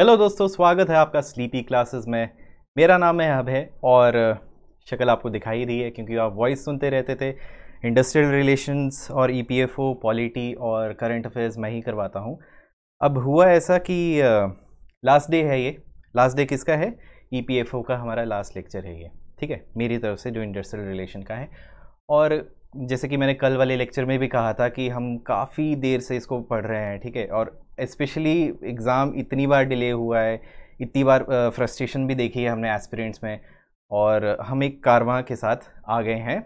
Hello दोस्तों स्वागत है आपका स्लीपी क्लासेस में मेरा नाम है अभय और शक्ल आपको दिखाई रही है क्योंकि आप वॉइस सुनते रहते थे इंडस्ट्रियल रिलेशंस और ईपीएफओ e पॉलिटी और करंट अफेयर्स मैं ही करवाता हूँ अब हुआ ऐसा कि लास्ट डे है ये लास्ट डे किसका है ईपीएफओ e का हमारा लास्ट लेक्चर है ये ठीक है मेरी तरफ से जो इंडस्ट्रियल रिलेशन का है और जैसे कि मैंने कल वाले लेक्चर में भी कहा था कि हम काफ़ी देर से इसको पढ़ रहे हैं ठीक है और इस्पेशली एग्ज़ाम इतनी बार डिले हुआ है इतनी बार फ्रस्ट्रेशन भी देखी है हमने एस्पिरेंट्स में और हम एक कारवा के साथ आ गए हैं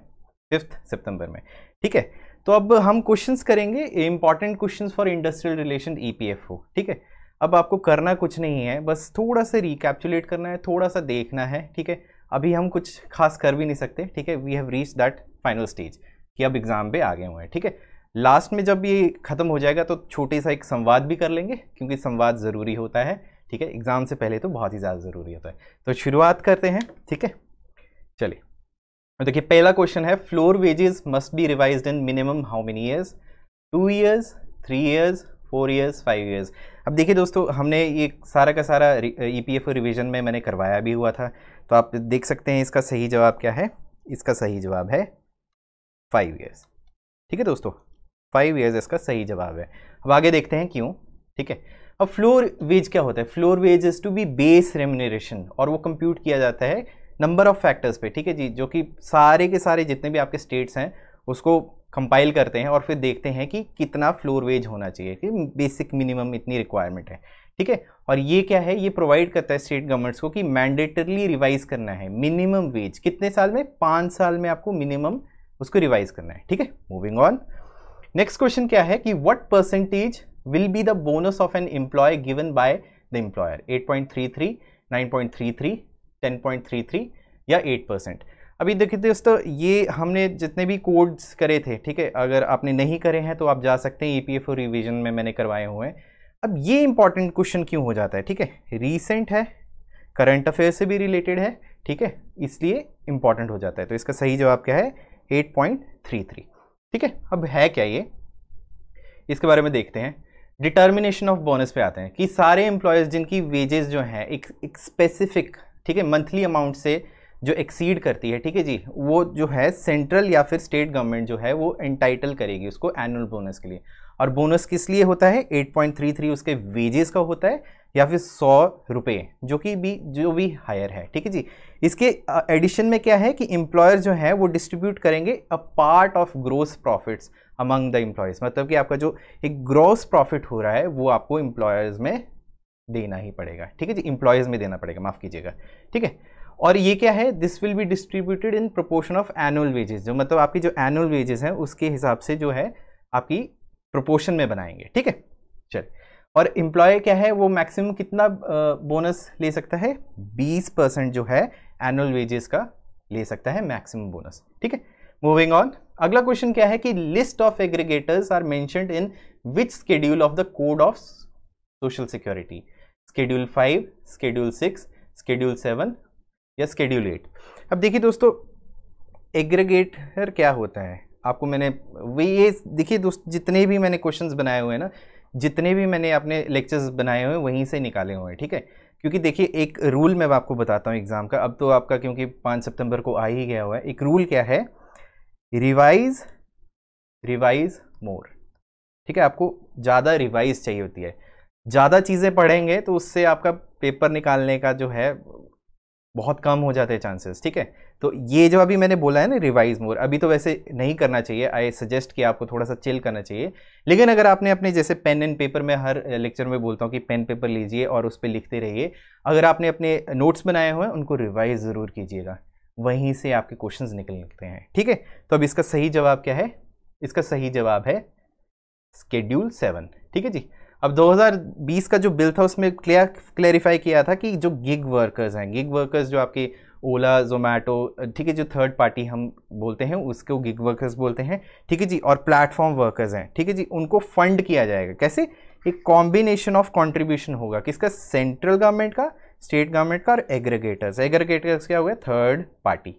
फिफ्थ सितंबर में ठीक है तो अब हम क्वेश्चंस करेंगे important questions for industrial relation EPFO ठीक है अब आपको करना कुछ नहीं है बस थोड़ा सा रिकैप्चुलेट करना है थोड़ा सा देखना है ठीक है अभी हम कुछ खास कर भी नहीं सकते ठीक है we have reach that final stage कि अब एग्ज़ाम पे आगे हुए हैं ठीक है लास्ट में जब ये ख़त्म हो जाएगा तो छोटे सा एक संवाद भी कर लेंगे क्योंकि संवाद ज़रूरी होता है ठीक है एग्ज़ाम से पहले तो बहुत ही ज़्यादा ज़रूरी होता है तो शुरुआत करते हैं ठीक है चलिए देखिए पहला क्वेश्चन है floor wages must be revise in minimum how many years two years three years four years five years अब देखिए दोस्तों हमने ये सारा का सारा ई पी एफ रिविज़न में मैंने करवाया भी हुआ था तो आप देख सकते हैं इसका सही जवाब क्या है इसका सही जवाब है फाइव ईयर्स ठीक है दोस्तों फाइव ईयर्स इसका सही जवाब है अब आगे देखते हैं क्यों ठीक है अब फ्लोर वेज क्या होता है floor wage is to be base remuneration और वो कंप्यूट किया जाता है नंबर ऑफ फैक्टर्स पे ठीक है जी जो कि सारे के सारे जितने भी आपके स्टेट्स हैं उसको कंपाइल करते हैं और फिर देखते हैं कि कितना फ्लोर वेज होना चाहिए कि बेसिक मिनिमम इतनी रिक्वायरमेंट है ठीक है और ये क्या है ये प्रोवाइड करता है स्टेट गवर्नमेंट्स को कि मैंडेटरली रिवाइज करना है मिनिमम वेज कितने साल में पाँच साल में आपको मिनिमम उसको रिवाइज करना है ठीक है मूविंग ऑन नेक्स्ट क्वेश्चन क्या है कि what percentage will be the bonus of an employee given by the employer 8.33, 9.33, 10.33 या 8 परसेंट अभी देखिए दोस्तों ये हमने जितने भी कोड्स करे थे ठीक है अगर आपने नहीं करे हैं तो आप जा सकते हैं E P F O revision में मैंने करवाए हुए हैं अब ये इंपॉर्टेंट क्वेश्चन क्यों हो जाता है ठीक है रीसेंट है करंट अफेयर से भी रिलेटेड है ठीक है इसलिए इंपॉर्टेंट हो जाता है तो इसका सही जवाब क्या है 8.33 ठीक है अब है क्या ये इसके बारे में देखते हैं डिटर्मिनेशन ऑफ बोनस पे आते हैं कि सारे एम्प्लॉयज़ जिनकी वेजेस जो हैं एक, एक स्पेसिफिक ठीक है मंथली अमाउंट से जो एक्सीड करती है ठीक है जी वो जो है सेंट्रल या फिर स्टेट गवर्नमेंट जो है वो एंटाइटल करेगी उसको एनुअल बोनस के लिए और बोनस किस लिए होता है 8.33 उसके वेजेस का होता है या फिर सौ रुपये जो कि भी जो भी हायर है ठीक है जी इसके एडिशन में क्या है कि एम्प्लॉयर जो है वो डिस्ट्रीब्यूट करेंगे a part of gross profits among the employees मतलब कि आपका जो एक ग्रोस प्रॉफिट हो रहा है वो आपको एम्प्लॉयर्स में देना ही पड़ेगा ठीक है जी एम्प्लॉयज़ में देना पड़ेगा माफ़ कीजिएगा ठीक है और ये क्या है this will be distributed in proportion of annual wages जो मतलब आपकी जो एनुअल वेजेस हैं उसके हिसाब से जो है आपकी प्रोपोर्शन में बनाएंगे ठीक है चलिए और एम्प्लॉय क्या है वो मैक्सिमम कितना बोनस ले सकता है 20 परसेंट जो है एनुअल वेजेस का ले सकता है मैक्सिमम बोनस ठीक है मूविंग ऑन अगला क्वेश्चन क्या है कि list of aggregators are mentioned in which schedule of the code of social security schedule five schedule six schedule seven या स्केड्यूल एट अब देखिए दोस्तों एग्रीगेटर क्या होता है आपको मैंने वे ये देखिए दोस्त जितने भी मैंने क्वेश्चंस बनाए हुए हैं ना जितने भी मैंने अपने लेक्चर्स बनाए हुए हैं वहीं से निकाले हुए हैं ठीक है क्योंकि देखिए एक रूल मैं आपको बताता हूँ एग्ज़ाम का अब तो आपका क्योंकि पाँच सितंबर को आ ही गया हुआ है एक रूल क्या है रिवाइज रिवाइज मोर ठीक है आपको ज़्यादा रिवाइज चाहिए होती है ज़्यादा चीज़ें पढ़ेंगे तो उससे आपका पेपर निकालने का जो है बहुत कम हो जाते हैं चांसेस ठीक है तो ये जो अभी मैंने बोला है ना रिवाइज मोर अभी तो वैसे नहीं करना चाहिए आई सजेस्ट कि आपको थोड़ा सा चिल करना चाहिए लेकिन अगर आपने अपने जैसे पेन एंड पेपर में हर लेक्चर में बोलता हूँ कि पेन पेपर लीजिए और उस पर लिखते रहिए अगर आपने अपने नोट्स बनाए हुए हैं उनको रिवाइज ज़रूर कीजिएगा वहीं से आपके क्वेश्चन निकल निकलते हैं ठीक है तो अब इसका सही जवाब क्या है इसका सही जवाब है स्केड्यूल सेवन ठीक है जी अब 2020 का जो बिल था उसमें क्लियर क्लैरिफाई किया था कि जो गिग वर्कर्स हैं गिग वर्कर्स जो आपके ओला जोमेटो ठीक है जो थर्ड पार्टी हम बोलते हैं उसको गिग वर्कर्स बोलते हैं ठीक है जी और प्लेटफॉर्म वर्कर्स हैं ठीक है जी उनको फंड किया जाएगा कैसे एक कॉम्बिनेशन ऑफ कॉन्ट्रीब्यूशन होगा किसका सेंट्रल गवर्नमेंट का स्टेट गवर्नमेंट का और एग्रीगेटर्स एग्रीगेटर्स क्या हो गया थर्ड पार्टी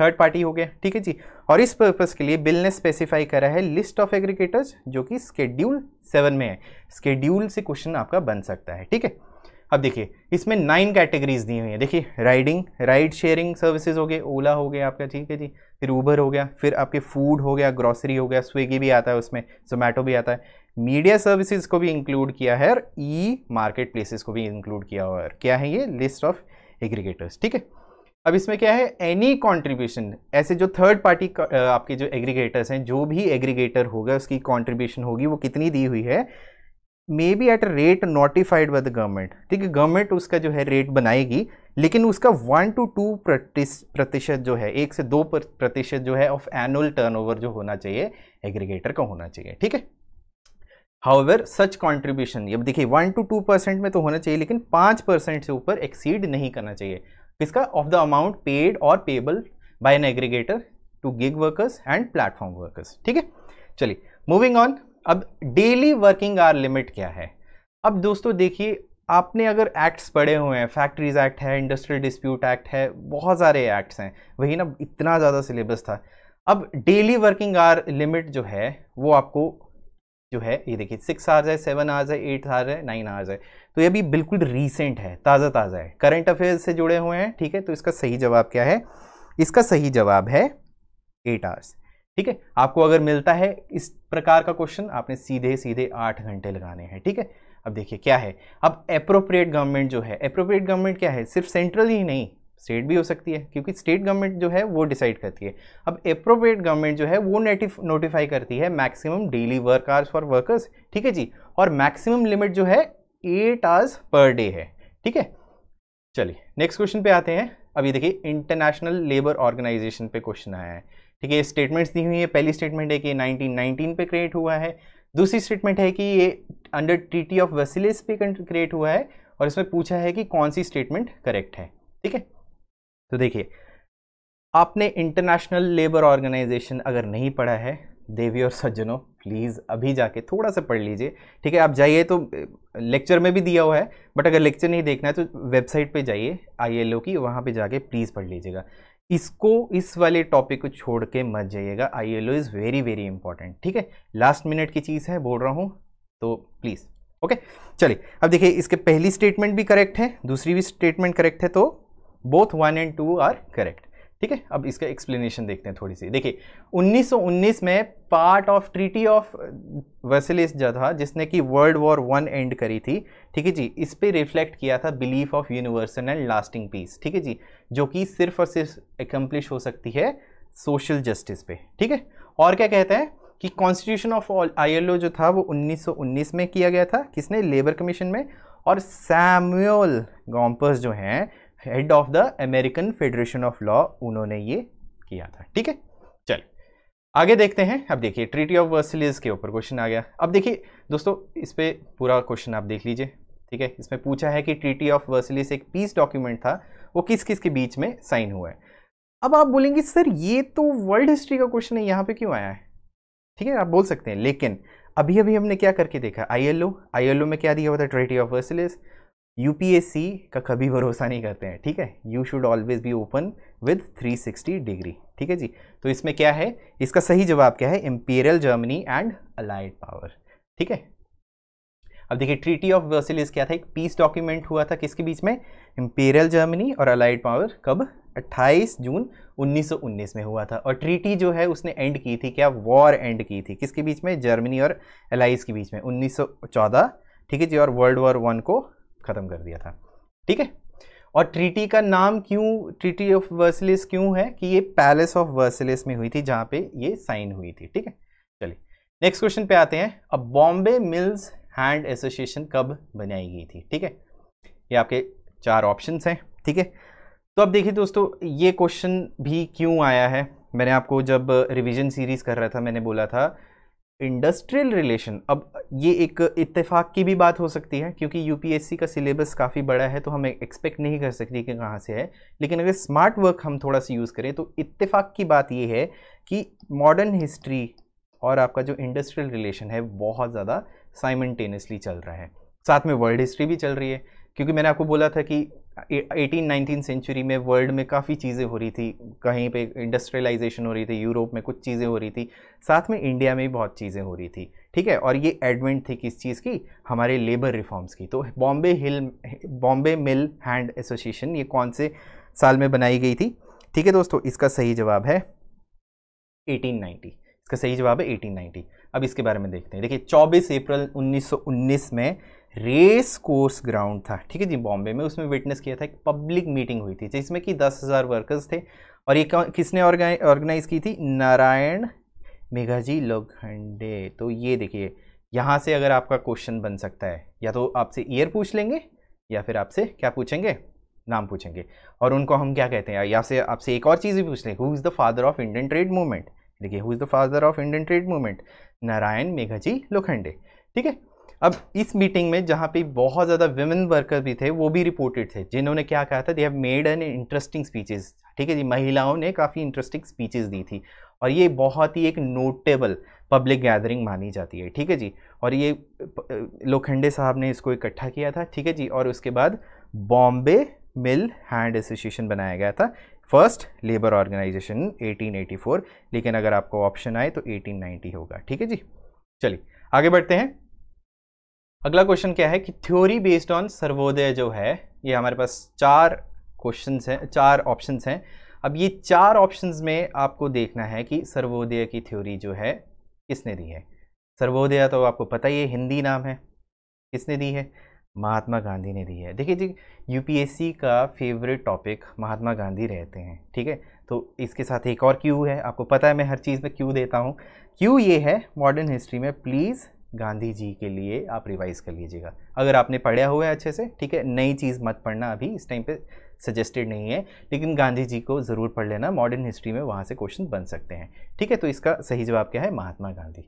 थर्ड पार्टी हो गया ठीक है जी और इस पर्पज़ के लिए बिल ने स्पेसिफाई करा है लिस्ट ऑफ एग्रीगेटर्स जो कि स्केड्यूल सेवन में है स्केड्यूल से क्वेश्चन आपका बन सकता है ठीक है अब देखिए इसमें नाइन कैटेगरीज दी हुई हैं देखिए राइडिंग राइड शेयरिंग सर्विसेज हो गए ओला हो गया आपका ठीक है जी फिर ऊबर हो गया फिर आपके फूड हो गया ग्रॉसरी हो गया स्विगी भी आता है उसमें जोमेटो भी आता है मीडिया सर्विसेज को भी इंक्लूड किया है और ई मार्केट प्लेसेस को भी इंक्लूड किया हुआ है क्या है ये लिस्ट ऑफ एग्रीगेटर्स ठीक है अब इसमें क्या है एनी कॉन्ट्रीब्यूशन ऐसे जो थर्ड पार्टी आपके जो एग्रीगेटर्स हैं जो भी एग्रीगेटर होगा उसकी कॉन्ट्रीब्यूशन होगी वो कितनी दी हुई है may be at rate notified by the government ठीक है गवर्नमेंट उसका जो है रेट बनाएगी लेकिन उसका वन टू टू प्रतिशत जो है एक से दो प्रतिशत जो है ऑफ एनुअल टर्नओवर जो होना चाहिए एग्रीगेटर का होना चाहिए ठीक है हाउएवर सच कॉन्ट्रीब्यूशन अब देखिए वन टू टू परसेंट में तो होना चाहिए लेकिन पाँच परसेंट से ऊपर एक्सीड नहीं करना चाहिए किसका ऑफ द अमाउंट पेड और payable by an aggregator to gig workers and platform workers ठीक है चलिए मूविंग ऑन अब डेली वर्किंग आवर लिमिट क्या है अब दोस्तों देखिए आपने अगर एक्ट्स पढ़े हुए हैं फैक्ट्रीज एक्ट है इंडस्ट्रियल डिस्प्यूट एक्ट है बहुत सारे एक्ट्स हैं वही ना इतना ज़्यादा सिलेबस था अब डेली वर्किंग आवर लिमिट जो है वो आपको जो है ये देखिए सिक्स आवर्स है सेवन आवर्स है एट आवर्स है नाइन आवर्स है तो ये अभी बिल्कुल रीसेंट है ताज़ा ताज़ा है करंट अफेयर्स से जुड़े हुए हैं ठीक है तो इसका सही जवाब क्या है इसका सही जवाब है एट आवर्स ठीक है आपको अगर मिलता है इस प्रकार का क्वेश्चन आपने सीधे सीधे आठ घंटे लगाने हैं ठीक है अब देखिए क्या है अब अप्रोप्रिएट गवर्नमेंट जो है अप्रोप्रिएट गवर्नमेंट क्या है सिर्फ सेंट्रल ही नहीं स्टेट भी हो सकती है क्योंकि स्टेट गवर्नमेंट जो है वो डिसाइड करती है अब अप्रोप्रिएट गवर्नमेंट जो है वो नोटिफाई करती है maximum daily work hours for workers ठीक है जी और मैक्सिमम लिमिट जो है एट आवर्स पर डे है ठीक है चलिए नेक्स्ट क्वेश्चन पे आते हैं अभी देखिए इंटरनेशनल लेबर ऑर्गेनाइजेशन पे क्वेश्चन आया है ठीक है स्टेटमेंट्स दी हुई है पहली स्टेटमेंट है कि 1919 पे क्रिएट हुआ है दूसरी स्टेटमेंट है कि ये अंडर ट्रीटी ऑफ वसिलिस पे क्रिएट हुआ है और इसमें पूछा है कि कौन सी स्टेटमेंट करेक्ट है ठीक है तो देखिए आपने इंटरनेशनल लेबर ऑर्गेनाइजेशन अगर नहीं पढ़ा है देवी और सज्जनों प्लीज़ अभी जाके थोड़ा सा पढ़ लीजिए ठीक है आप जाइए तो लेक्चर में भी दिया हुआ है बट अगर लेक्चर नहीं देखना है तो वेबसाइट पे जाइए आई की वहाँ पे जाके प्लीज़ पढ़ लीजिएगा इसको इस वाले टॉपिक को छोड़ के मत जाइएगा I L O is very very important ठीक है लास्ट मिनट की चीज़ है बोल रहा हूँ तो प्लीज़ ओके चलिए अब देखिए इसके पहली स्टेटमेंट भी करेक्ट है दूसरी भी स्टेटमेंट करेक्ट है तो both one and two are correct ठीक है अब इसका एक्सप्लेनेशन देखते हैं थोड़ी सी देखिए 1919 में part of treaty of Versailles जो था जिसने कि वर्ल्ड वॉर वन एंड करी थी ठीक है जी इस पर रिफ्लेक्ट किया था belief of universal and lasting peace ठीक है जी जो कि सिर्फ और सिर्फ एकम्प्लिश हो सकती है सोशल जस्टिस पे ठीक है और क्या कहते हैं कि कॉन्स्टिट्यूशन ऑफ आईएलओ जो था वो 1919 में किया गया था किसने लेबर कमीशन में और सैमुअल गॉम्पर्स जो हैं head of the American Federation of law उन्होंने ये किया था ठीक है चल आगे देखते हैं अब देखिए ट्रीटी ऑफ वर्सलीज के ऊपर क्वेश्चन आ गया अब देखिए दोस्तों इस पर पूरा क्वेश्चन आप देख लीजिए ठीक है इसमें पूछा है कि ट्रीटी ऑफ वर्सलीस एक पीस डॉक्यूमेंट था वो किस किस के बीच में साइन हुआ है अब आप बोलेंगे सर ये तो वर्ल्ड हिस्ट्री का क्वेश्चन है यहाँ पे क्यों आया है ठीक है आप बोल सकते हैं लेकिन अभी अभी हमने क्या करके देखा एल ओ में क्या दिया हुआ था ट्रीटी ऑफ वर्सलीस यूपीएससी का कभी भरोसा नहीं करते हैं ठीक है you should always be open with 360 degree ठीक है जी तो इसमें क्या है इसका सही जवाब क्या है imperial Germany and allied power ठीक है अब देखिए ट्रीटी ऑफ वर्सिलिस क्या था एक पीस डॉक्यूमेंट हुआ था किसके बीच में इम्पीरियल जर्मनी और अलाइड पावर कब 28 जून 1919 में हुआ था और ट्रीटी जो है उसने एंड की थी क्या वॉर एंड की थी किसके बीच में जर्मनी और एलाइज के बीच में 1914 ठीक है जी और वर्ल्ड वॉर वन को ख़त्म कर दिया था ठीक है और ट्रीटी का नाम क्यों ट्रीटी ऑफ वर्सलिस क्यों है कि ये पैलेस ऑफ वर्सलिस में हुई थी जहाँ पे ये साइन हुई थी ठीक है चलिए नेक्स्ट क्वेश्चन पे आते हैं अब बॉम्बे मिल्स हैंड एसोसिएशन कब बनाई गई थी ठीक है ये आपके चार ऑप्शन हैं ठीक है थीके? तो अब देखिए दोस्तों ये क्वेश्चन भी क्यों आया है मैंने आपको जब रिविजन सीरीज़ कर रहा था मैंने बोला था इंडस्ट्रियल रिलेशन अब ये एक इत्तेफाक की भी बात हो सकती है क्योंकि यूपीएससी का सिलेबस काफ़ी बड़ा है तो हम एक्सपेक्ट नहीं कर सकते कि कहाँ से है लेकिन अगर स्मार्ट वर्क हम थोड़ा सा यूज़ करें तो इत्तेफाक की बात ये है कि मॉडर्न हिस्ट्री और आपका जो इंडस्ट्रियल रिलेशन है बहुत ज़्यादा साइमेंटेनियसली चल रहा है साथ में वर्ल्ड हिस्ट्री भी चल रही है क्योंकि मैंने आपको बोला था कि एटीन नाइनटीन सेंचुरी में वर्ल्ड में काफ़ी चीज़ें हो रही थी कहीं पे इंडस्ट्रियलाइजेशन हो रही थी यूरोप में कुछ चीज़ें हो रही थी साथ में इंडिया में भी बहुत चीज़ें हो रही थी ठीक है और ये एडवेंट थी किस चीज़ की हमारे लेबर रिफॉर्म्स की तो Bombay hill Bombay mill hand association ये कौन से साल में बनाई गई थी ठीक है दोस्तों इसका सही जवाब है एटीन इसका सही जवाब है एटीन अब इसके बारे में देखते हैं देखिए चौबीस अप्रैल उन्नीस में रेस कोर्स ग्राउंड था ठीक है जी बॉम्बे में उसमें विटनेस किया था एक पब्लिक मीटिंग हुई थी जिसमें कि दस हज़ार वर्कर्स थे और ये किसने ऑर्गेनाइज की थी नारायण मेघाजी लोखंडे तो ये देखिए यहाँ से अगर आपका क्वेश्चन बन सकता है या तो आपसे ईयर पूछ लेंगे या फिर आपसे क्या पूछेंगे नाम पूछेंगे और उनको हम क्या कहते हैं या से आपसे एक और चीज़ भी पूछ लें who is the father of Indian trade movement देखिए who is the father of Indian trade movement Narayan Meghaji Lokhande ठीक है अब इस मीटिंग में जहाँ पे बहुत ज़्यादा विमेन वर्कर भी थे वो भी रिपोर्टेड थे जिन्होंने क्या कहा था they have made an interesting speeches ठीक है जी महिलाओं ने काफ़ी इंटरेस्टिंग स्पीचेस दी थी और ये बहुत ही एक नोटेबल पब्लिक गैदरिंग मानी जाती है ठीक है जी और ये लोखंडे साहब ने इसको इकट्ठा किया था ठीक है जी और उसके बाद बॉम्बे मिल हैंड एसोसिएशन बनाया गया था फर्स्ट लेबर ऑर्गेनाइजेशन 1884 लेकिन अगर आपको ऑप्शन आए तो 1890 होगा ठीक है जी चलिए आगे बढ़ते हैं अगला क्वेश्चन क्या है कि थ्योरी बेस्ड ऑन सर्वोदय जो है ये हमारे पास चार क्वेश्चन हैं चार ऑप्शन हैं अब ये चार ऑप्शन में आपको देखना है कि सर्वोदय की थ्योरी जो है किसने दी है सर्वोदय तो आपको पता ही है हिंदी नाम है किसने दी है महात्मा गांधी ने दी है देखिए जी यूपीएससी का फेवरेट टॉपिक महात्मा गांधी रहते हैं ठीक है तो इसके साथ एक और क्यू है आपको पता है मैं हर चीज़ में क्यू देता हूँ क्यू ये है मॉडर्न हिस्ट्री में प्लीज़ गांधी जी के लिए आप रिवाइज़ कर लीजिएगा अगर आपने पढ़ा हुआ है अच्छे से ठीक है नई चीज़ मत पढ़ना अभी इस टाइम पे सजेस्टेड नहीं है लेकिन गांधी जी को ज़रूर पढ़ लेना मॉडर्न हिस्ट्री में वहाँ से क्वेश्चन बन सकते हैं ठीक है तो इसका सही जवाब क्या है महात्मा गांधी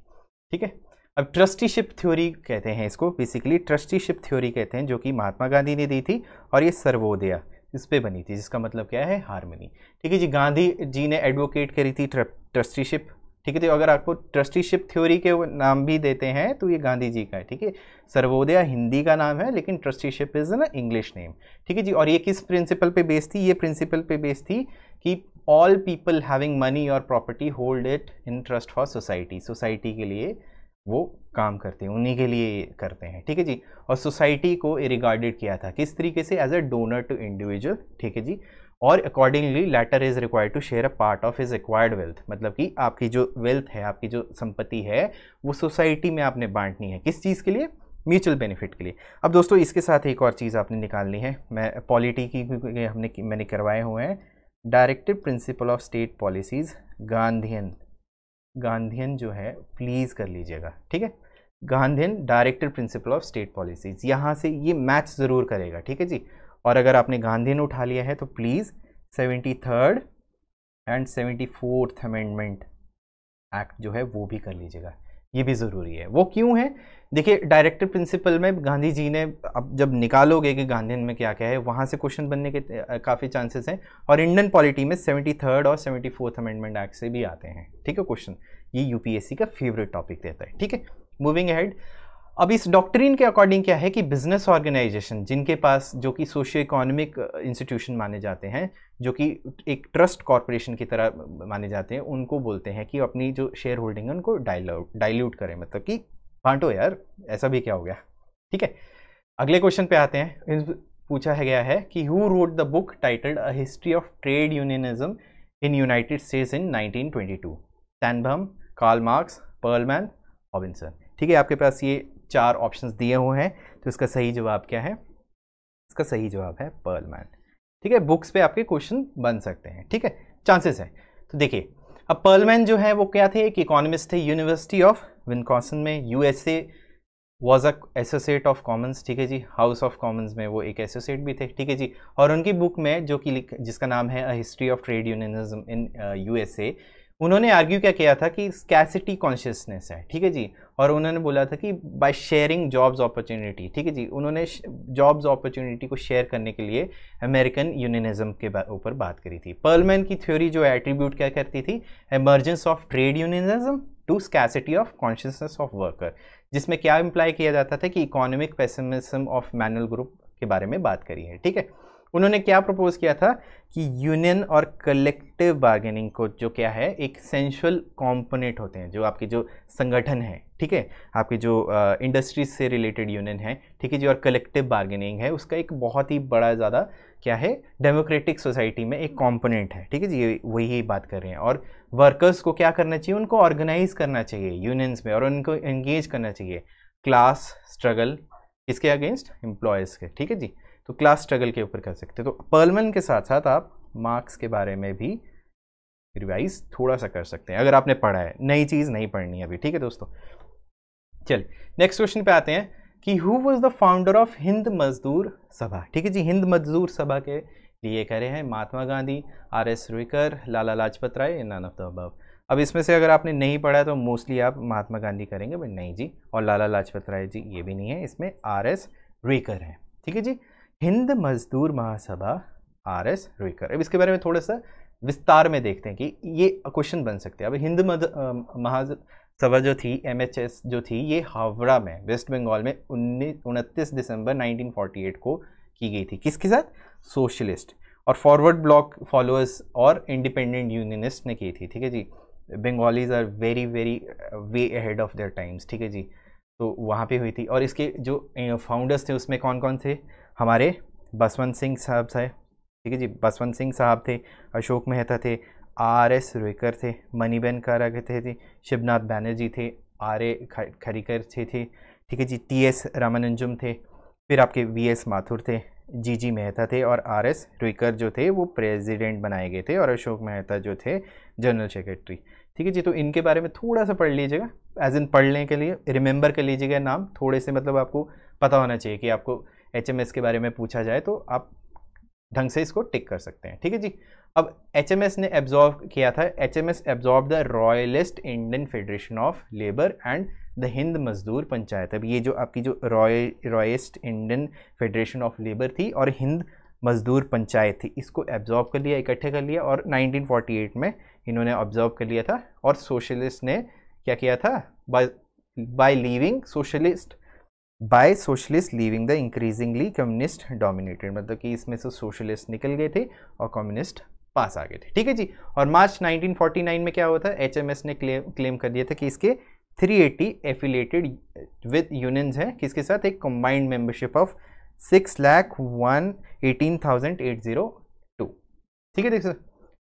ठीक है अब ट्रस्टीशिप थ्योरी कहते हैं इसको बेसिकली ट्रस्टीशिप थ्योरी कहते हैं जो कि महात्मा गांधी ने दी थी और ये सर्वोदया इस पर बनी थी जिसका मतलब क्या है हारमनी ठीक है जी गांधी जी ने एडवोकेट करी थी ट्रस्टीशिप ठीक है तो अगर आपको ट्रस्टीशिप थ्योरी के नाम भी देते हैं तो ये गांधी जी का है ठीक है सर्वोदय हिंदी का नाम है लेकिन trusteeship is an English name ठीक है जी और ये किस प्रिंसिपल पे बेस थी ये प्रिंसिपल पे बेस थी कि ऑल पीपल हैविंग मनी और property hold it in trust for society society के लिए वो काम करते हैं उन्हीं के लिए करते हैं ठीक है जी और सोसाइटी को रिगार्डेड किया था किस तरीके से as a donor to individual ठीक है जी और accordingly latter is required to share a part of is acquired wealth मतलब कि आपकी जो वेल्थ है आपकी जो संपत्ति है वो सोसाइटी में आपने बांटनी है किस चीज़ के लिए म्यूचुअल बेनिफिट के लिए अब दोस्तों इसके साथ एक और चीज़ आपने निकालनी है मैं पॉलिटी की हमने मैंने करवाए हुए हैं directive principle of state policies Gandhian Gandhian जो है प्लीज़ कर लीजिएगा ठीक है Gandhian directive principle of state policies यहाँ से ये मैच ज़रूर करेगा ठीक है जी और अगर आपने गांधीन उठा लिया है तो please seventy third and seventy fourth amendment act जो है वो भी कर लीजिएगा ये भी ज़रूरी है वो क्यों है देखिए डायरेक्टर प्रिंसिपल में गांधी जी ने अब जब निकालोगे कि गांधी में क्या क्या है वहाँ से क्वेश्चन बनने के काफ़ी चांसेस हैं और इंडियन पॉलिटी में सेवेंटी थर्ड और सेवेंटी फोर्थ अमेंडमेंट एक्ट से भी आते हैं ठीक है क्वेश्चन ये यूपीएससी का फेवरेट टॉपिक रहता है ठीक है मूविंग हेड अब इस डॉक्ट्रीन के अकॉर्डिंग क्या है कि बिजनेस ऑर्गेनाइजेशन जिनके पास जो कि सोशियो इकोनॉमिक इंस्टीट्यूशन माने जाते हैं जो कि एक ट्रस्ट कॉरपोरेशन की तरह माने जाते हैं उनको बोलते हैं कि अपनी जो शेयर होल्डिंग है उनको डाइल्यूट करें मतलब कि बांटो यार ऐसा भी क्या हो गया ठीक है अगले क्वेश्चन पे आते हैं पूछा है गया है कि who wrote the book titled a history of trade unionism in United States in nineteen twenty सैनबम कार्ल मार्क्स पर्लमैन ऑबिनसन ठीक है आपके पास ये चार ऑप्शन दिए हुए हैं तो इसका सही जवाब क्या है इसका सही जवाब है मैन ठीक है बुक्स पे आपके क्वेश्चन बन सकते हैं ठीक है चांसेस हैं तो देखिए अब पर्लमैन जो है वो क्या थे एक इकोनॉमिस्ट थे यूनिवर्सिटी ऑफ विनकॉसन में USA was a associate of commons ठीक है जी हाउस ऑफ कॉमन्स में वो एक एसोसिएट भी थे ठीक है जी और उनकी बुक में जो कि जिसका नाम है a history of trade unionism in USA उन्होंने आर्ग्यू क्या किया था कि स्कैसिटी कॉन्शियसनेस है ठीक है जी और उन्होंने बोला था कि बाय शेयरिंग जॉब्स अपॉर्चुनिटी ठीक है जी उन्होंने जॉब्स अपॉर्चुनिटी को शेयर करने के लिए अमेरिकन यूनियनिज्म के ऊपर बात करी थी पर्लमैन की थ्योरी जो एट्रीब्यूट क्या करती थी emergence of trade unionism to scarcity of consciousness of worker जिसमें क्या इम्प्लाई किया जाता था कि economic pessimism of manual group के बारे में बात करी है ठीक है उन्होंने क्या प्रपोज किया था कि यूनियन और कलेक्टिव बार्गेनिंग को जो क्या है एक सेंशुअल कॉम्पोनेंट होते हैं जो आपके जो संगठन है ठीक है आपके जो इंडस्ट्रीज से रिलेटेड यूनियन है ठीक है जो और कलेक्टिव बार्गेनिंग है उसका एक बहुत ही बड़ा ज़्यादा क्या है डेमोक्रेटिक सोसाइटी में एक कॉम्पोनेंट है ठीक है जी वही बात कर रहे हैं और वर्कर्स को क्या करना चाहिए उनको ऑर्गेनाइज करना चाहिए यूनियंस में और उनको एंगेज करना चाहिए क्लास स्ट्रगल इसके अगेंस्ट एम्प्लॉयज़ के ठीक है जी तो क्लास स्ट्रगल के ऊपर कर सकते तो पर्लमन के साथ साथ आप मार्क्स के बारे में भी रिवाइज थोड़ा सा कर सकते हैं अगर आपने पढ़ा है नई चीज़ नहीं पढ़नी अभी ठीक है दोस्तों चलिए नेक्स्ट क्वेश्चन पे आते हैं कि who was the founder of Hind Mazdoor Sabha ठीक है जी हिंद मजदूर सभा के लिए कह रहे हैं Mahatma Gandhi R S Ruikar Lala Lajpat Rai none of the above अब इसमें से अगर आपने नहीं पढ़ा तो मोस्टली आप महात्मा गांधी करेंगे बट नहीं जी और लाला लाजपत राय जी ये भी नहीं है इसमें आर एस रुकर हैं ठीक है जी हिंद मजदूर महासभा आर एस रुईकर अब इसके बारे में थोड़ा सा विस्तार में देखते हैं कि ये क्वेश्चन बन सकते हैं अब हिंद महासभा जो थी एम जो थी ये हावड़ा में वेस्ट बंगाल में उन्नीस उनतीस दिसंबर 1948 को की गई थी किसके साथ सोशलिस्ट और फॉरवर्ड ब्लॉक फॉलोअर्स और इंडिपेंडेंट यूनियनिस्ट ने की थी ठीक है जी Bengalis are very very way ahead of their times ठीक है जी तो वहाँ पे हुई थी और इसके जो फाउंडर्स थे उसमें कौन कौन थे हमारे बसवंत सिंह साहब साहब ठीक है जी बसवंत सिंह साहब थे अशोक मेहता थे आर एस रोयकर थे मनीबेन कारागे थे, थे शिवनाथ बैनर्जी थे आर ए खरीकर थे थे ठीक है जी टी एस रामानंजम थे फिर आपके वी एस माथुर थे जी जी मेहता थे और आर एस रुइकर जो थे वो प्रेसिडेंट बनाए गए थे और अशोक मेहता जो थे जनरल सेक्रेटरी ठीक है जी तो इनके बारे में थोड़ा सा पढ़ लीजिएगा एज इन पढ़ने के लिए रिमेंबर कर लीजिएगा नाम थोड़े से मतलब आपको पता होना चाहिए कि आपको एच के बारे में पूछा जाए तो आप ढंग से इसको टिक कर सकते हैं ठीक है जी अब एच ने एब्जॉर्व किया था H M S absorbed the royalist Indian federation of labour and the Hind Mazdoor Panchayat अब ये जो आपकी जो Roy royist Indian federation of labour थी और हिंद मजदूर पंचायत थी इसको एब्जॉर्व कर लिया इकट्ठे कर लिया और 1948 में इन्होंने ऑब्जॉर्व कर लिया था और सोशलिस्ट ने क्या किया था by leaving socialist by socialist leaving the increasingly communist dominated मतलब कि इसमें से सोशलिस्ट निकल गए थे और कम्युनिस्ट पास आ गए थे ठीक है जी और मार्च 1949 में क्या हुआ था एचएमएस ने क्लेम क्लेम कर दिया था कि इसके 380 एफिलेटेड विद यूनियन हैं किसके साथ एक combined membership of six lakh one eighteen thousand eight zero two ठीक है देख सर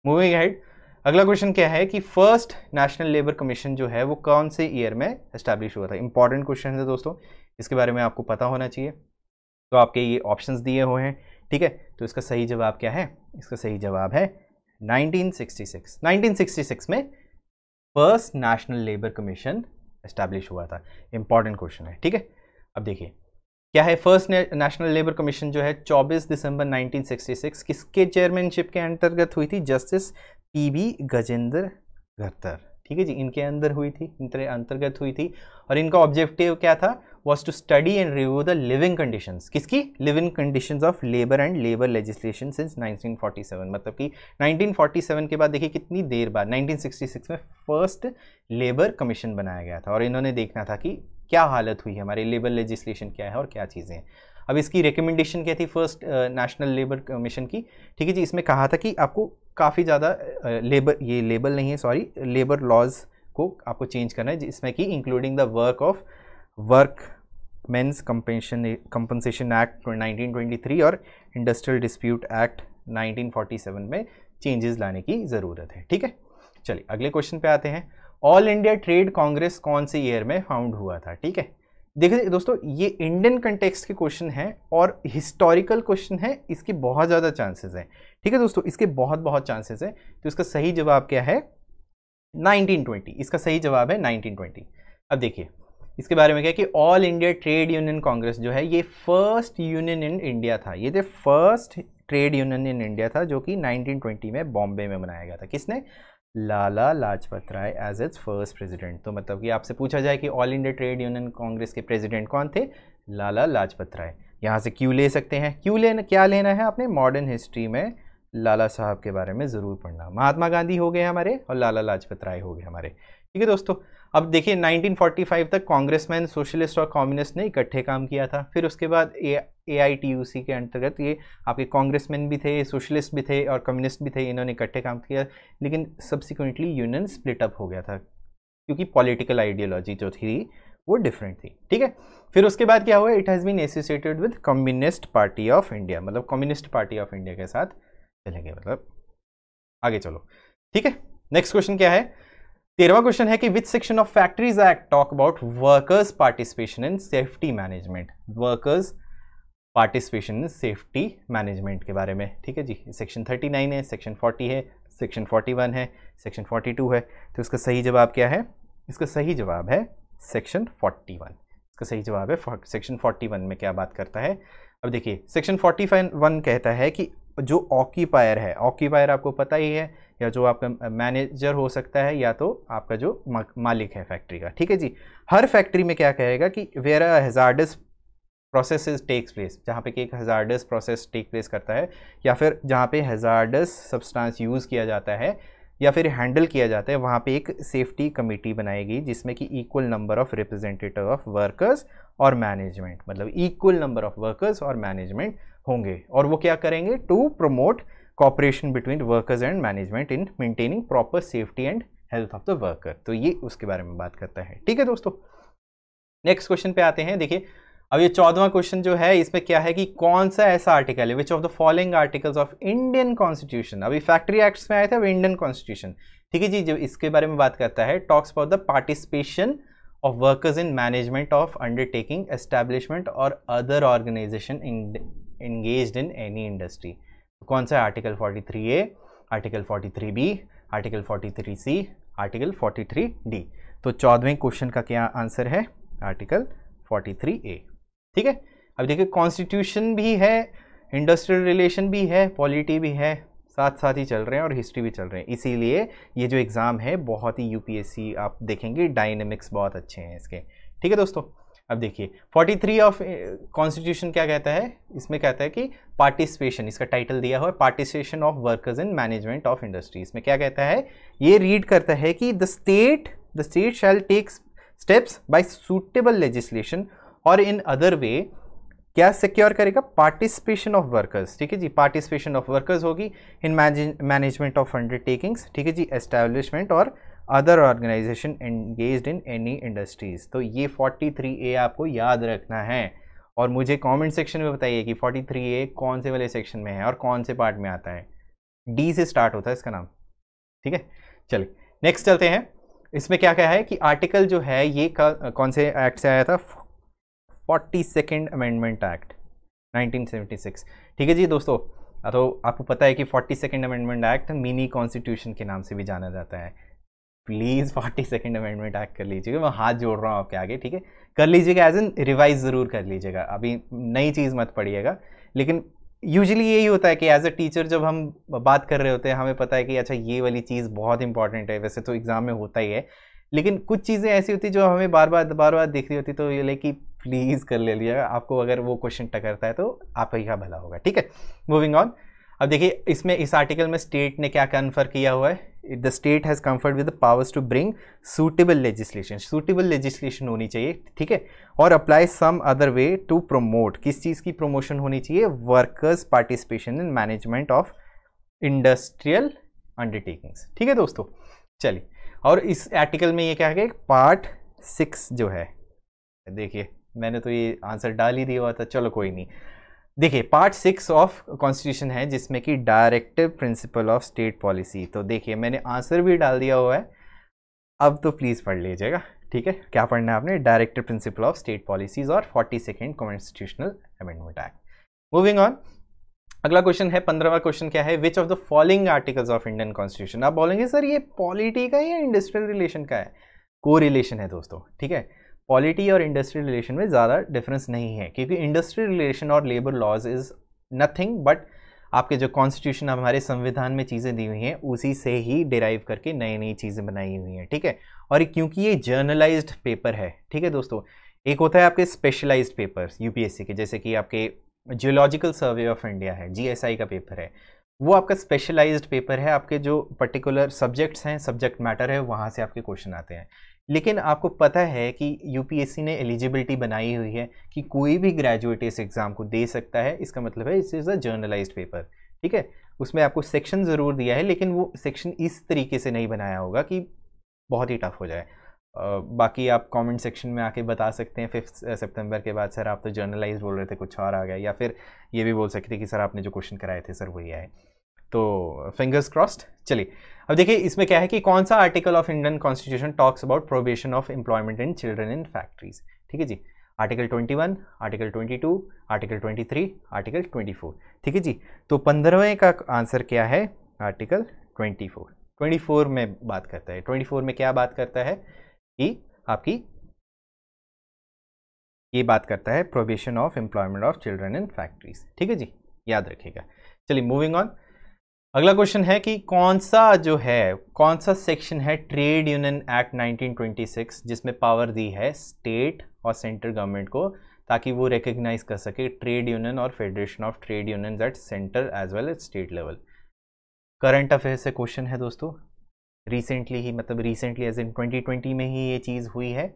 मूविंग हेड अगला क्वेश्चन क्या है कि फर्स्ट नेशनल लेबर कमीशन जो है वो कौन से ईयर में एस्टैब्लिश हुआ था इंपॉर्टेंट क्वेश्चन है दोस्तों इसके बारे में आपको पता होना चाहिए तो आपके ये ऑप्शंस दिए हुए हैं ठीक है तो इसका सही जवाब क्या है इसका सही जवाब है 1966 1966 में first national labour commission establish हुआ था इंपॉर्टेंट क्वेश्चन है ठीक है अब देखिए क्या है फर्स्ट नेशनल लेबर कमीशन जो है 24 दिसंबर 1966 किसके चेयरमैनशिप के अंतर्गत हुई थी justice P B Gajendragadkar ठीक है जी इनके अंदर हुई थी इनके अंतर्गत हुई थी और इनका ऑब्जेक्टिव क्या था was to study and review the living condition किसकी living condition of labour and labour legislation forty 1947 मतलब कि 1947 के बाद देखिए कितनी देर बाद 1966 में फर्स्ट लेबर कमीशन बनाया गया था और इन्होंने देखना था कि क्या हालत हुई है हमारे लेबर लेजिस्लेशन क्या है और क्या चीज़ें हैं अब इसकी रिकमेंडेशन क्या थी फर्स्ट नेशनल लेबर कमीशन की ठीक है जी इसमें कहा था कि आपको काफ़ी ज़्यादा लेबर ये लेबर नहीं है सॉरी लेबर लॉज को आपको चेंज करना है जिसमें कि including the work of workmen's compensation compensation act 1923 और इंडस्ट्रियल डिस्प्यूट एक्ट 1947 में चेंजेस लाने की ज़रूरत है ठीक है चलिए अगले क्वेश्चन पे आते हैं ऑल इंडिया ट्रेड कांग्रेस कौन से ईयर में फाउंड हुआ था ठीक है देखिए दोस्तों ये इंडियन कंटेक्स्ट के क्वेश्चन हैं और हिस्टोरिकल क्वेश्चन है इसके बहुत ज़्यादा चांसेस हैं ठीक है दोस्तों इसके बहुत बहुत चांसेस हैं तो इसका सही जवाब क्या है 1920 इसका सही जवाब है 1920 अब देखिए इसके बारे में क्या कि all India trade union congress जो है ये फर्स्ट यूनियन इन इंडिया था ये थे first trade union in India था जो कि 1920 में बॉम्बे में बनाया गया था किसने Lala Lajpat Rai as its first president तो मतलब कि आपसे पूछा जाए कि all India trade union congress के प्रेसिडेंट कौन थे लाला लाजपत राय यहाँ से क्यों ले सकते हैं क्यों लेना क्या लेना है आपने मॉडर्न हिस्ट्री में लाला साहब के बारे में ज़रूर पढ़ना महात्मा गांधी हो गए हमारे और लाला लाजपत राय हो गए हमारे ठीक है दोस्तों अब देखिए 1945 तक कांग्रेसमैन सोशलिस्ट और कम्युनिस्ट ने इकट्ठे काम किया था फिर उसके बाद ए आई के अंतर्गत ये आपके कांग्रेसमैन भी थे सोशलिस्ट भी थे और कम्युनिस्ट भी थे इन्होंने इकट्ठे काम किया लेकिन सब्सिक्वेंटली यूनियन स्प्लिट अप हो गया था क्योंकि पॉलिटिकल आइडियोलॉजी जो थी वो डिफरेंट थी ठीक है फिर उसके बाद क्या हुआ it has been associated with communist party of India मतलब कम्युनिस्ट पार्टी ऑफ इंडिया के साथ चलेंगे मतलब आगे चलो ठीक है नेक्स्ट क्वेश्चन क्या है तेरहवा क्वेश्चन है कि which section of factories act talk about workers participation in safety management workers participation in safety management के बारे में ठीक है जी सेक्शन 39 है सेक्शन 40 है सेक्शन 41 है सेक्शन 42 है तो इसका सही जवाब क्या है इसका सही जवाब है सेक्शन 41 इसका सही जवाब है सेक्शन 41 में क्या बात करता है अब देखिए सेक्शन वन कहता है कि जो ऑक्यूपायर है ऑक्यूपायर आपको पता ही है या जो आपका मैनेजर हो सकता है या तो आपका जो मालिक है फैक्ट्री का ठीक है जी हर फैक्ट्री में क्या कहेगा कि where hazardous process takes place जहाँ पे कि एक हजार्डस प्रोसेस टेक प्लेस करता है या फिर जहाँ पे हजार्डस सब्सटेंस यूज़ किया जाता है या फिर हैंडल किया जाता है वहाँ पे एक सेफ्टी कमेटी बनाई गई जिसमें कि equal number of representative of workers और मैनेजमेंट मतलब इक्वल नंबर ऑफ वर्कर्स और मैनेजमेंट होंगे और वो क्या करेंगे to promote cooperation between workers and management in maintaining proper safety and health of the worker तो ये उसके बारे में बात करता है ठीक है दोस्तों नेक्स्ट क्वेश्चन पे आते हैं देखिए अब ये चौदवा क्वेश्चन जो है इसमें क्या है कि कौन सा ऐसा आर्टिकल है which of the following articles of Indian constitution अभी फैक्ट्री एक्ट्स में आए थे अब इंडियन कॉन्स्टिट्यूशन ठीक है जी जो इसके बारे में बात करता है talks about the participation of workers in management of undertaking establishment और other organisation engage in any industry कौन सा है article A article B article C article D तो चौदहवें क्वेश्चन का क्या आंसर है आर्टिकल ए ठीक है अब देखिए कॉन्स्टिट्यूशन भी है इंडस्ट्रियल रिलेशन भी है पॉलिटी भी है साथ साथ ही चल रहे हैं और हिस्ट्री भी चल रहे हैं इसीलिए ये जो एग्ज़ाम है बहुत ही यूपीएससी आप देखेंगे डायनेमिक्स बहुत अच्छे हैं इसके ठीक है दोस्तों अब देखिए 43 ऑफ कॉन्स्टिट्यूशन क्या कहता है इसमें कहता है कि पार्टिसिपेशन इसका टाइटल दिया हुआ है participation of workers in management of industry इसमें क्या कहता है ये रीड करता है कि the state the state shall take steps by suitable legislation और इन अदर वे क्या सिक्योर करेगा पार्टिसिपेशन ऑफ वर्कर्स ठीक है जी पार्टिसिपेशन ऑफ वर्कर्स होगी इन मैनेजमेंट ऑफ अंडरटेकिंग्स ठीक है जी एस्टैब्लिशमेंट और other organisation engage in any industries तो ये 43 ए आपको याद रखना है और मुझे कमेंट सेक्शन में बताइए कि 43 ए कौन से वाले सेक्शन में है और कौन से पार्ट में आता है डी से स्टार्ट होता है इसका नाम ठीक है चलिए नेक्स्ट चलते हैं इसमें क्या क्या है कि आर्टिकल जो है ये कौन से एक्ट से आया था फोर्टी सेकेंड अमेंडमेंट एक्ट 1976 ठीक है जी दोस्तों तो आपको पता है कि forty second amendment act mini constitution के नाम से भी जाना जाता है please forty second amendment act कर लीजिएगा मैं हाथ जोड़ रहा हूँ आपके आगे ठीक है कर लीजिएगा एज एन रिवाइज ज़रूर कर लीजिएगा अभी नई चीज़ मत पढ़िएगा लेकिन यूजली यही होता है कि एज अ टीचर जब हम बात कर रहे होते हैं हमें पता है कि अच्छा ये वाली चीज़ बहुत इंपॉर्टेंट है वैसे तो एग्ज़ाम में होता ही है लेकिन कुछ चीज़ें ऐसी होती जो हमें बार बार बार बार दिख रही होती तो ये लेकिन कि प्लीज़ कर ले लिया आपको अगर वो क्वेश्चन टकरता है तो आप ही का भला होगा ठीक है मूविंग ऑन अब देखिए इसमें इस आर्टिकल में स्टेट ने क्या कन्फर किया हुआ है the state has conferred with powers to bring suitable legislation suitable legislation होनी चाहिए ठीक है और apply some other way to promote किस चीज़ की प्रमोशन होनी चाहिए workers participation in management of industrial undertakings ठीक है दोस्तों चलिए और इस आर्टिकल में ये क्या है पार्ट सिक्स जो है देखिए मैंने तो ये आंसर डाल ही दिया हुआ था चलो कोई नहीं देखिए पार्ट सिक्स ऑफ कॉन्स्टिट्यूशन है जिसमें कि directive principle of state policy तो देखिए मैंने आंसर भी डाल दिया हुआ है अब तो प्लीज़ पढ़ लीजिएगा ठीक है क्या पढ़ना है आपने directive principle of state policies और forty second constitutional amendment act moving on अगला क्वेश्चन है पंद्रहवा क्वेश्चन क्या है which of the following articles of Indian constitution आप बोलेंगे सर ये पॉलिटी का है या इंडस्ट्रियल रिलेशन का है को रिलेशन है दोस्तों ठीक है पॉलिटी और इंडस्ट्री रिलेशन में ज़्यादा डिफरेंस नहीं है क्योंकि इंडस्ट्री रिलेशन और labour laws is nothing but आपके जो कॉन्स्टिट्यूशन हमारे संविधान में चीज़ें दी हुई हैं उसी से ही डिराइव करके नई नई चीज़ें बनाई हुई हैं ठीक है और क्योंकि ये जर्नलाइज पेपर है ठीक है दोस्तों एक होता है आपके स्पेशलाइज्ड पेपर यूपीएससी के जैसे कि आपके जियोलॉजिकल सर्वे ऑफ इंडिया है जी का पेपर है वो आपका स्पेशलाइज्ड पेपर है आपके जो पर्टिकुलर सब्जेक्ट्स हैं सब्जेक्ट मैटर है वहाँ से आपके क्वेश्चन आते हैं लेकिन आपको पता है कि यूपीएससी ने एलिजिबिलिटी बनाई हुई है कि कोई भी ग्रेजुएट इस एग्ज़ाम को दे सकता है इसका मतलब है इस इज़ अ जर्नलाइज पेपर ठीक है उसमें आपको सेक्शन ज़रूर दिया है लेकिन वो सेक्शन इस तरीके से नहीं बनाया होगा कि बहुत ही टफ हो जाए बाकी आप कमेंट सेक्शन में आके बता सकते हैं फिफ्थ सितंबर के बाद सर आप तो जर्नलाइज बोल रहे थे कुछ और आ गया या फिर ये भी बोल सकते कि सर आपने जो क्वेश्चन कराए थे सर वही आए तो फिंगर्स क्रॉस्ड चलिए अब देखिए इसमें क्या है कि कौन सा article of Indian constitution talks about probation of employment in children in factories ठीक है जी आर्टिकल 21, आर्टिकल 22, आर्टिकल 23, आर्टिकल 24 ठीक है जी तो पंद्रहवें का आंसर क्या है आर्टिकल 24 24 में बात करता है 24 में क्या बात करता है कि आपकी ये बात करता है probation of employment of children in factories ठीक है जी याद रखिएगा चलिए मूविंग ऑन अगला क्वेश्चन है कि कौन सा जो है कौन सा सेक्शन है ट्रेड यूनियन एक्ट 1926 जिसमें पावर दी है स्टेट और सेंट्रल गवर्नमेंट को ताकि वो रिकग्नाइज कर सके ट्रेड यूनियन और federation of trade union at centre as well as state level current affair से क्वेश्चन है दोस्तों रिसेंटली ही मतलब रिसेंटली एज इन 2020 में ही ये चीज़ हुई है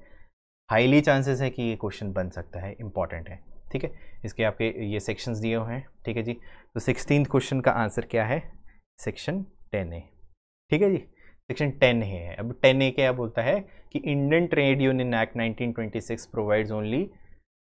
हाईली चांसेस है कि ये क्वेश्चन बन सकता है इंपॉर्टेंट है ठीक है इसके आपके ये सेक्शंस दिए हुए हैं ठीक है जी तो सिक्सटीन क्वेश्चन का आंसर क्या है सेक्शन टेन ए ठीक है जी सेक्शन टेन ए है अब टेन ए क्या बोलता है कि Indian trade union act 1926 provides only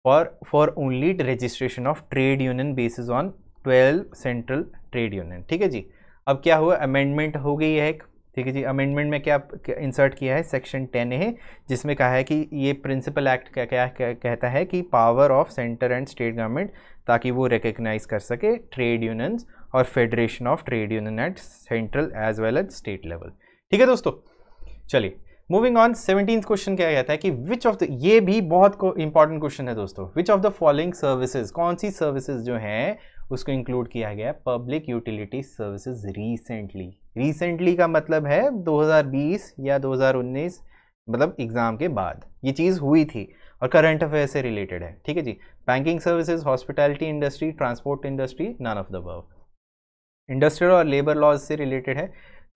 for for only registration of trade union basis on twelve central trade union ठीक है जी अब क्या हुआ अमेंडमेंट हो गई है एक ठीक है जी अमेंडमेंट में क्या इंसर्ट किया है सेक्शन टेन है जिसमें कहा है कि ये प्रिंसिपल एक्ट क्या क्या कहता है कि power of centre and state government ताकि वो रिकग्नाइज कर सके ट्रेड यूनियंस और federation of trade union at central as well as state level ठीक है दोस्तों चलिए मूविंग ऑन सेवनटीन क्वेश्चन क्या कहता है कि विच ऑफ द ये भी बहुत इंपॉर्टेंट क्वेश्चन है दोस्तों which of the following services कौन सी सर्विसेज जो है उसको इंक्लूड किया गया है public utility services recently recently का मतलब है 2020 या 2019 मतलब एग्ज़ाम के बाद ये चीज़ हुई थी और करंट अफेयर से रिलेटेड है ठीक है जी banking services hospitality industry transport industry none of the above industrial और लेबर लॉज से रिलेटेड है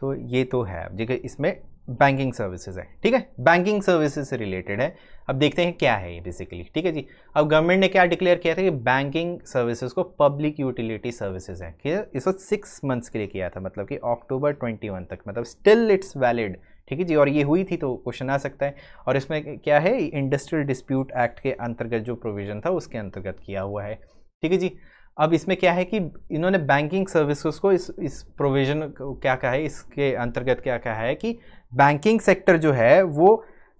तो ये तो है देखिए इसमें बैंकिंग सर्विसेज है ठीक है बैंकिंग सर्विसेज से रिलेटेड है अब देखते हैं क्या है ये बेसिकली ठीक है जी अब गवर्नमेंट ने क्या डिक्लेयर किया था कि बैंकिंग सर्विसेज को पब्लिक यूटिलिटी सर्विसेज है ठीक है इसको सिक्स मंथ्स के लिए किया था मतलब कि अक्टूबर ट्वेंटी वन तक मतलब स्टिल इट्स वैलिड ठीक है जी और ये हुई थी तो क्वेश्चन आ सकता है और इसमें क्या है इंडस्ट्रियल डिस्प्यूट एक्ट के अंतर्गत जो प्रोविज़न था उसके अंतर्गत किया हुआ है ठीक है जी अब इसमें क्या है कि इन्होंने बैंकिंग सर्विसेज को इस इस प्रोविजन क्या कहा है इसके अंतर्गत क्या कहा है कि बैंकिंग सेक्टर जो है वो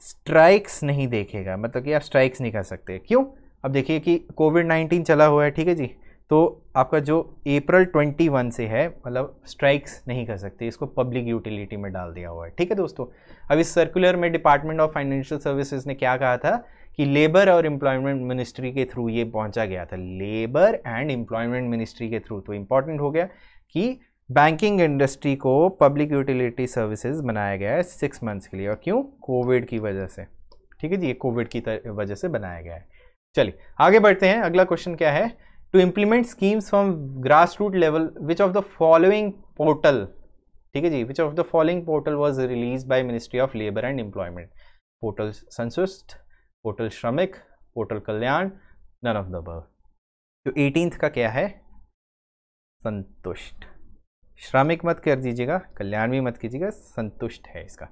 स्ट्राइक्स नहीं देखेगा मतलब कि आप स्ट्राइक्स नहीं कर सकते क्यों अब देखिए कि कोविड नाइन्टीन चला हुआ है ठीक है जी तो आपका जो अप्रैल ट्वेंटी वन से है मतलब स्ट्राइक्स नहीं कर सकते इसको पब्लिक यूटिलिटी में डाल दिया हुआ है ठीक है दोस्तों अब इस सर्कुलर में डिपार्टमेंट ऑफ फाइनेंशियल सर्विसेज ने क्या कहा था कि लेबर और एम्प्लॉयमेंट मिनिस्ट्री के थ्रू ये पहुंचा गया था लेबर एंड एम्प्लॉयमेंट मिनिस्ट्री के थ्रू तो इम्पॉर्टेंट हो गया कि बैंकिंग इंडस्ट्री को पब्लिक यूटिलिटी सर्विसेज बनाया गया है सिक्स मंथ्स के लिए और क्यों कोविड की वजह से ठीक है जी ये कोविड की वजह से बनाया गया है चलिए आगे बढ़ते हैं अगला क्वेश्चन क्या है to implement schemes from grass root level which of the following portal ठीक है जी which of the following portal was release by ministry of labour and employment portal Santusht portal Shramik portal Kalyan none of the above जो eighteenth का क्या है संतुष्ट श्रमिक मत कर दीजिएगा कल्याण भी मत कीजिएगा संतुष्ट है इसका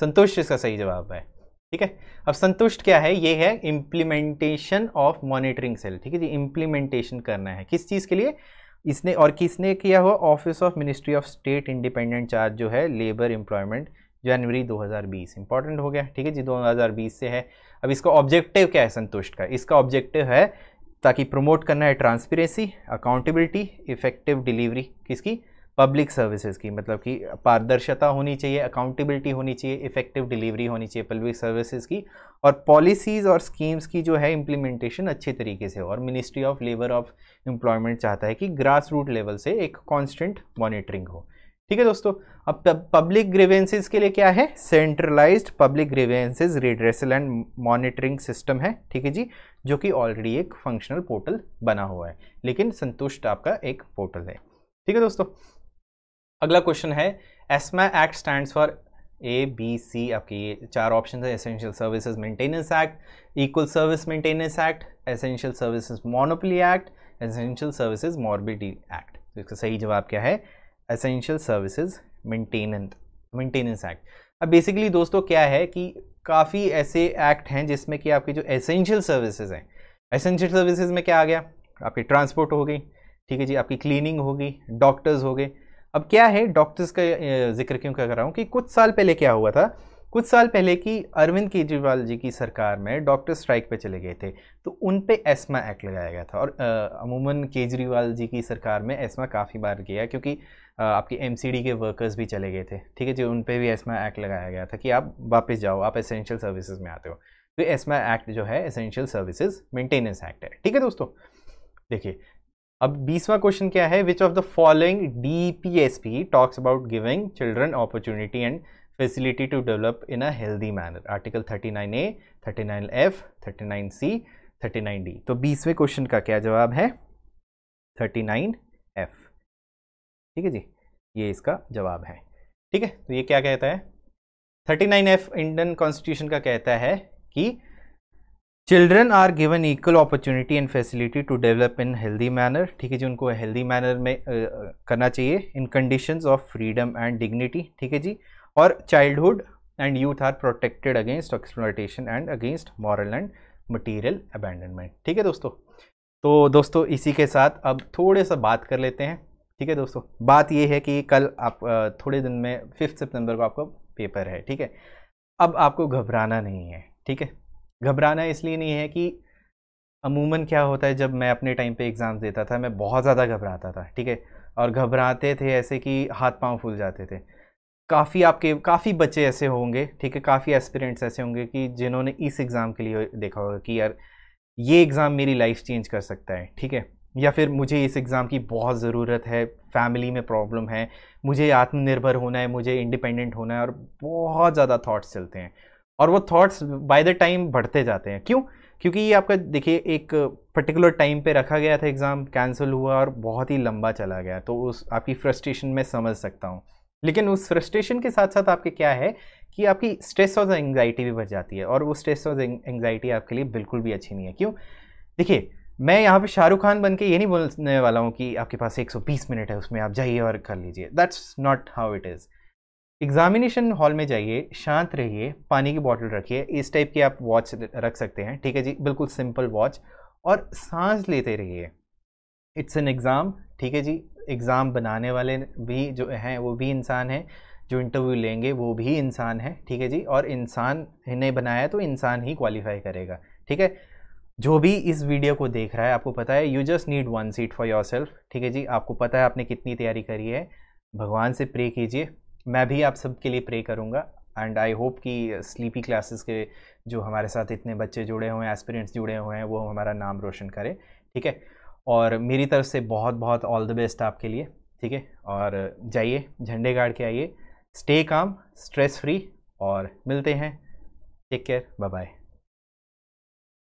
संतुष्ट इसका सही जवाब है ठीक है अब संतुष्ट क्या है ये है इम्प्लीमेंटेशन ऑफ मॉनिटरिंग सेल ठीक है जी इम्प्लीमेंटेशन करना है किस चीज़ के लिए इसने और किसने किया हुआ office of ministry of state independent charge जो है लेबर एम्प्लॉयमेंट जनवरी 2020 इंपॉर्टेंट हो गया ठीक है जी 2020 से है अब इसका ऑब्जेक्टिव क्या है संतुष्ट का इसका ऑब्जेक्टिव है ताकि प्रमोट करना है ट्रांसपेरेंसी अकाउंटेबिलिटी इफेक्टिव डिलीवरी किसकी पब्लिक सर्विसेज की मतलब कि पारदर्शिता होनी चाहिए अकाउंटेबिलिटी होनी चाहिए इफेक्टिव डिलीवरी होनी चाहिए पब्लिक सर्विसेज की और पॉलिसीज़ और स्कीम्स की जो है इम्प्लीमेंटेशन अच्छे तरीके से हो और ministry of labour of employment चाहता है कि ग्रास रूट लेवल से एक कॉन्स्टेंट मॉनिटरिंग हो ठीक है दोस्तों अब पब्लिक ग्रीवेंसेज के लिए क्या है centralised public grievances redressal and monitoring system है ठीक है जी जो कि ऑलरेडी एक फंक्शनल पोर्टल बना हुआ है लेकिन संतुष्ट आपका एक पोर्टल है ठीक है दोस्तों अगला क्वेश्चन है ESMA act stand for A B C आपके ये चार ऑप्शन है essential services maintenance act equal service maintenance act essential services monopoly act essential services मॉर्बिडी एक्ट तो इसका सही जवाब क्या है essential services maintenance maintenance act अब बेसिकली दोस्तों क्या है कि काफ़ी ऐसे एक्ट हैं जिसमें कि आपकी जो एसेंशियल सर्विसेज हैं एसेंशियल सर्विसेज में क्या आ गया आपकी ट्रांसपोर्ट हो गई ठीक है जी आपकी क्लीनिंग होगी डॉक्टर्स हो गए अब क्या है डॉक्टर्स का जिक्र क्यों कर रहा हूँ कि कुछ साल पहले क्या हुआ था कुछ साल पहले की अरविंद केजरीवाल जी की सरकार में डॉक्टर स्ट्राइक पे चले गए थे तो उन पे एस्मा एक्ट लगाया गया था और अमूमन केजरीवाल जी की सरकार में एस्मा काफ़ी बार गया क्योंकि आ, आपके एम के वर्कर्स भी चले गए थे ठीक है जी उन पर भी एस्मा एक्ट लगाया गया था कि आप वापस जाओ आप एसेंशियल सर्विसेज में आते हो तो एस्मा एक्ट जो है एसेंशियल सर्विसेज मेंटेनेंस एक्ट है ठीक है दोस्तों देखिए अब बीसवा क्वेश्चन क्या है which of the following D P S P talks about giving children opportunity and facility to develop in a healthy manner article 39a 39f 39c 39d तो बीसवें question का क्या जवाब है 39f ठीक है जी ये इसका जवाब है ठीक है तो ये क्या कहता है 39f इंडियन कॉन्स्टिट्यूशन का कहता है कि children are given equal opportunity and facility to develop in healthy manner ठीक है जी उनको हेल्दी मैनर में करना चाहिए in conditions of freedom and dignity ठीक है जी और childhood and youth are protected against exploitation and against moral and material abandonment ठीक है दोस्तों तो दोस्तों इसी के साथ अब थोड़े सा बात कर लेते हैं ठीक है दोस्तों बात यह है कि कल आप थोड़े दिन में फिफ्थ सितंबर को आपका पेपर है ठीक है अब आपको घबराना नहीं है ठीक है घबराना इसलिए नहीं है कि अमूमन क्या होता है जब मैं अपने टाइम पे एग्ज़ाम देता था मैं बहुत ज़्यादा घबराता था ठीक है और घबराते थे ऐसे कि हाथ पांव फूल जाते थे काफ़ी आपके काफ़ी बच्चे ऐसे होंगे ठीक है काफ़ी एस्पिरेंट्स ऐसे होंगे कि जिन्होंने इस एग्ज़ाम के लिए देखा होगा कि यार ये एग्ज़ाम मेरी लाइफ चेंज कर सकता है ठीक है या फिर मुझे इस एग्ज़ाम की बहुत ज़रूरत है फैमिली में प्रॉब्लम है मुझे आत्मनिर्भर होना है मुझे इंडिपेंडेंट होना है और बहुत ज़्यादा थाट्स चलते हैं और वो थाट्स बाय द टाइम बढ़ते जाते हैं क्यों क्योंकि ये आपका देखिए एक पर्टिकुलर टाइम पे रखा गया था एग्ज़ाम कैंसिल हुआ और बहुत ही लंबा चला गया तो उस आपकी फ्रस्ट्रेशन मैं समझ सकता हूँ लेकिन उस फ्रस्ट्रेशन के साथ साथ आपके क्या है कि आपकी स्ट्रेस और एंगजाइटी भी बढ़ जाती है और वो स्ट्रेस और एंगजाइटी आपके लिए बिल्कुल भी अच्छी नहीं है क्यों देखिए मैं यहाँ पे शाहरुख खान बन के ये नहीं बोलने वाला हूँ कि आपके पास 120 मिनट है उसमें आप जाइए और कर लीजिए that's not how it is examination hall में जाइए शांत रहिए पानी की बॉटल रखिए इस टाइप की आप वॉच रख सकते हैं ठीक है जी बिल्कुल सिंपल वॉच और सांस लेते रहिए इट्स एन एग्ज़ाम ठीक है जी एग्ज़ाम बनाने वाले भी जो हैं वो भी इंसान हैं जो इंटरव्यू लेंगे वो भी इंसान है ठीक है जी और इंसान ने बनाया तो इंसान ही क्वालिफाई करेगा ठीक है जो भी इस वीडियो को देख रहा है आपको पता है you just need one seat for yourself ठीक है जी आपको पता है आपने कितनी तैयारी करी है भगवान से प्रे कीजिए मैं भी आप सबके लिए प्रे करूँगा एंड आई होप कि स्लीपी क्लासेस के जो हमारे साथ इतने बच्चे जुड़े हुए हैं एस्पिरेंट्स जुड़े हुए हैं वो हमारा नाम रोशन करें ठीक है और मेरी तरफ से बहुत बहुत ऑल द बेस्ट आपके लिए ठीक है और जाइए झंडे गाड़ के आइए स्टे काम स्ट्रेस फ्री और मिलते हैं टेक केयर बाय बाय